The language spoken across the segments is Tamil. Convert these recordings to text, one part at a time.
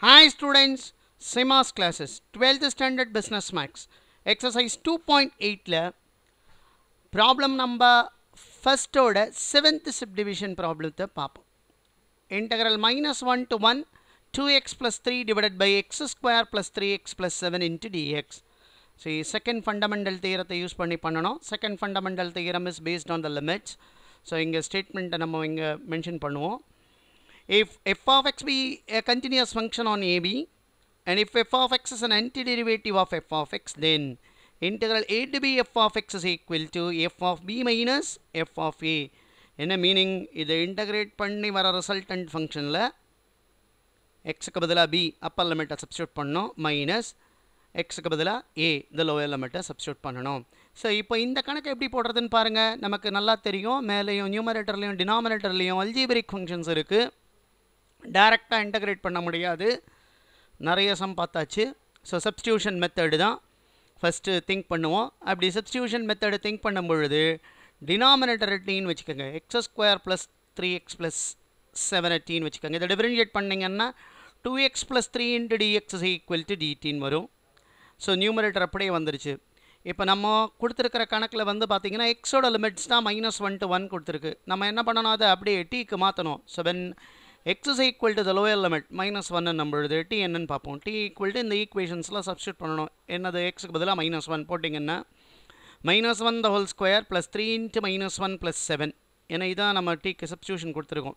Hi students, SEMAS classes, 12th standard business max, exercise 2.8ல problem number first ஓட 7th subdivision problemத்தை பாப்போம். integral minus 1 to 1, 2x plus 3 divided by x square plus 3x plus 7 into dx. See, second fundamental theorத்தை use பண்ணி பண்ணணும். second fundamental theorem is based on the limits. So, இங்க statement நம்ம இங்க mention பண்ணுவோம். if f of x be a continuous function on AB and if f of x is an antiderivative of f of x then integral a to b f of x is equal to f of b minus f of a என்ன மீனிங் இதை இன்டகிரேட் பண்ணி வர ரிசல்டன்ட் ஃபங்க்ஷனில் எக்ஸுக்கு பதிலாக பி அப்பர் லிமிட்டை சப்ஸ்டியூட் பண்ணோம் மைனஸ் எக்ஸுக்கு பதிலாக ஏ இந்த லோயர் லிமிட்டை சப்ஸ்டியூட் பண்ணணும் ஸோ இப்போ இந்த கணக்கு எப்படி போடுறதுன்னு பாருங்கள் நமக்கு நல்லா தெரியும் மேலேயும் நியூமரேட்டர்லேயும் டினாமினேட்டர்லேயும் அல்ஜீபரிக் ஃபங்க்ஷன்ஸ் இருக்குது டைரெக்டாக இன்டகிரேட் பண்ண முடியாது நிறைய சம் பார்த்தாச்சு ஸோ சப்ஸ்டியூஷன் மெத்தடு தான் ஃபஸ்ட்டு திங்க் பண்ணுவோம் அப்படி சப்ஸ்டியூஷன் மெத்தடு திங்க் பண்ணும் பொழுது டினாமினேட்டர் எட்டின்னு வச்சுக்கோங்க x square plus three x plus seven எட்டின்னு வச்சுக்கோங்க இதை டிஃபரன்ஷியேட் பண்ணிங்கன்னா two x plus three into dx is equal to டிடின்னு வரும் ஸோ நியூமரேட்டர் அப்படியே வந்துருச்சு இப்போ நம்ம கொடுத்துருக்கிற கணக்கில் வந்து பார்த்திங்கன்னா எக்ஸோட லிமிட்ஸ் தான் மைனஸ் ஒன் டு ஒன் கொடுத்துருக்கு நம்ம என்ன பண்ணணும் அதை அப்படியே டீக்கு மாற்றணும் so when x is equal to the lower limit minus ஒன்னு நம்ம எழுது டி என்னன்னு பார்ப்போம் டி ஈக்குவல் டு இந்த ஈக்குவேஷன்ஸ்லாம் சப்ஸ்டியூட் பண்ணணும் என்னது எக்ஸுக்கு பதிலாக மைனஸ் ஒன் போட்டிங்கன்னா minus one the whole square plus three into minus one plus seven ஏன்னா இதான் நம்ம டீக்கு சப்ஸ்டியூஷன் கொடுத்துருக்கோம்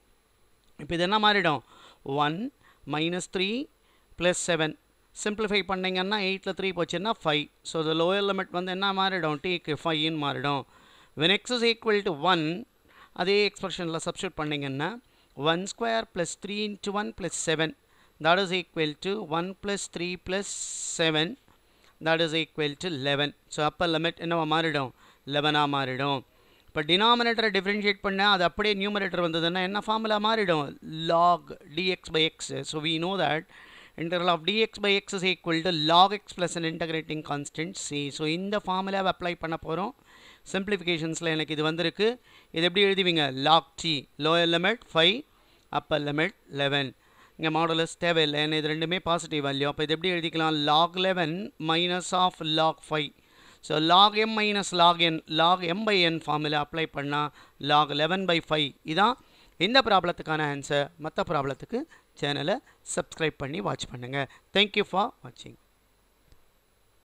இப்போ இது என்ன மாறிடும் one minus three plus seven simplify பண்ணிங்கன்னா எயிட்டில் த்ரீ போச்சுன்னா five so the lower limit வந்து என்ன மாறிடும் டீக்கு ஃபைன்னு மாறிடும் when x is equal to one அதே எக்ஸ்பிரஷனில் சப்ஸ்டியூட் பண்ணிங்கன்னா 1 square plus 3 into 1 plus 7 that is equal to 1 plus 3 plus 7 that is equal to 11 so upper limit என்னவா 11 11ஆ மாறிடும் இப்போ denominator differentiate பண்ணால் அது அப்படியே numerator வந்ததுன்னா என்ன formula மாறிடும் log dx by x so we know that integral of dx by x is equal to log x plus an integrating constant c so இந்த ஃபார்முலாவை அப்ளை பண்ண போகிறோம் சிம்பிளிஃபிகேஷன்ஸில் எனக்கு இது வந்திருக்கு இது எப்படி எழுதுவீங்க log t lower limit 5 அப்போ லிமிட் லெவன் இங்கே மாடலஸ் தேவையில்லைன்னு இது ரெண்டுமே பாசிட்டிவ் வேல்யூ அப்போ இது எப்படி எழுதிக்கலாம் log eleven minus of log five so log m minus log n log m by n ஃபார்மில் அப்ளை பண்ணால் லாக் லெவன் பை ஃபைவ் இதான் இந்த ப்ராப்ளத்துக்கான ஆன்சர் மற்ற ப்ராப்ளத்துக்கு சேனலை சப்ஸ்கிரைப் பண்ணி வாட்ச் பண்ணுங்கள் தேங்க்யூ ஃபார் வாட்சிங்